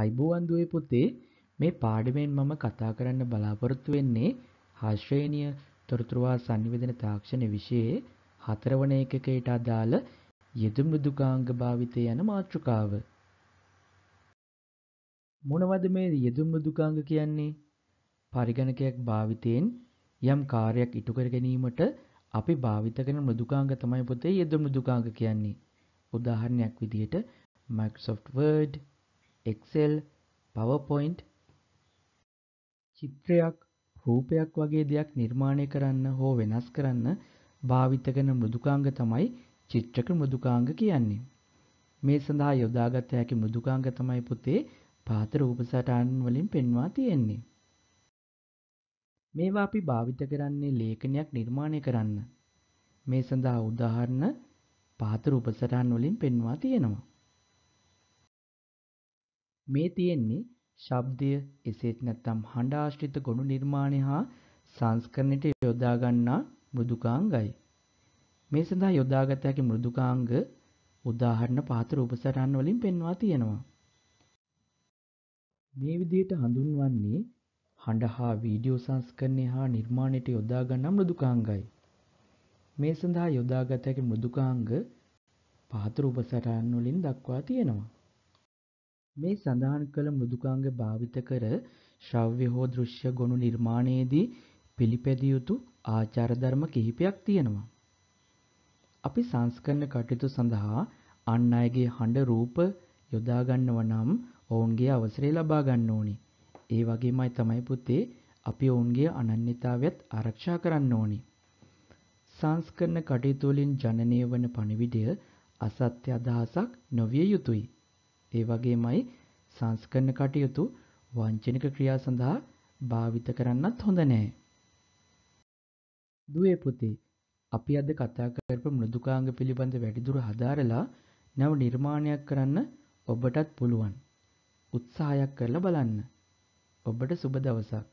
අයිබෝවන් දුවේ පුතේ මේ පාඩමෙන් මම කතා කරන්න බලාපොරොත්තු වෙන්නේ හාශ්‍රේණිය තොරතුරුවා සංනිවේදන තාක්ෂණ විෂයේ හතරවන ඒකකයට අදාළ යෙදු මෘදුකාංග භාවිතය යන මාතෘකාව. මොනවද මේ යෙදු මෘදුකාංග කියන්නේ? පරිගණකයක් භාවිතයෙන් යම් කාර්යයක් ඉටු කර ගැනීමට අපි භාවිත කරන මෘදුකාංග තමයි පුතේ යෙදු මෘදුකාංග කියන්නේ. උදාහරණයක් විදිහට Microsoft Word, එක්සෙල් පවපොයින්ට් චිත්‍රයක් රූපයක් වගේ දෙයක් නිර්මාණය කරන්න හෝ වෙනස් කරන්න භාවිතකන මෘදුකාංග තමයි චිත්‍රක මෘදුකාංග කියන්නේ. මේ සඳහා යොදාගත හැකි මෘදුකාංග තමයි පුතේ පාත රූපසටහන් වලින් පෙන්වා තියෙන්නේ. මේවා අපි භාවිත කරන්නේ ලේඛනයක් නිර්මාණය කරන්න. මේ සඳහා උදාහරණ පාත රූපසටහන් වලින් පෙන්වා තියෙනවා. මේ තියෙන්නේ ශබ්දය එසේත් නැත්නම් හඬ ආශ්‍රිත ගොනු නිර්මාණය හා සංස්කරණයට යොදා ගන්නා මෘදුකාංගයි. මේ සඳහා යොදාගත හැකි මෘදුකාංග උදාහරණ පහත රූපසටහන් වලින් පෙන්වා තියෙනවා. මේ විදිහට හඳුන්වන්නේ හඬ හා වීඩියෝ සංස්කරණය හා නිර්මාණයට යොදා ගන්නා මෘදුකාංගයි. මේ සඳහා යොදාගත හැකි මෘදුකාංග පහත රූපසටහන් වලින් දක්වා තියෙනවා. මේ සඳහන් කළ මෘදුකාංග භාවිත කර ශ්‍රව්‍ය හෝ දෘශ්‍ය ගොනු නිර්මාණයේදී පිළිපැදිය යුතු ආචාර ධර්ම කිහිපයක් තියෙනවා. අපි සංස්කරණ කටයුතු සඳහා අන් අයගේ හඬ රූප යොදා ගන්නවා නම් ඔවුන්ගේ අවසරය ලබා ගන්න ඕනේ. ඒ වගේමයි තමයි පුතේ අපි ඔවුන්ගේ අනන්‍යතාවයත් ආරක්ෂා කරන්න ඕනේ. සංස්කරණ කටයුතු වලින් ජනනය වන පණිවිඩය අසත්‍ය අදහසක් නොවිය යුතුයි. ඒ වගේමයි සංස්කරණ කටයුතු වංචනික ක්‍රියා සඳහා භාවිත කරන්නත් හොඳ නැහැ. දුවේ පුතේ අපි අද කතා කරපු මෘදුකාංග පිළිබඳ වැඩිදුර හදාරලා නැව නිර්මාණයක් කරන්න ඔබටත් පුළුවන්. උත්සාහයක් කරලා බලන්න. ඔබට සුබ දවසක්.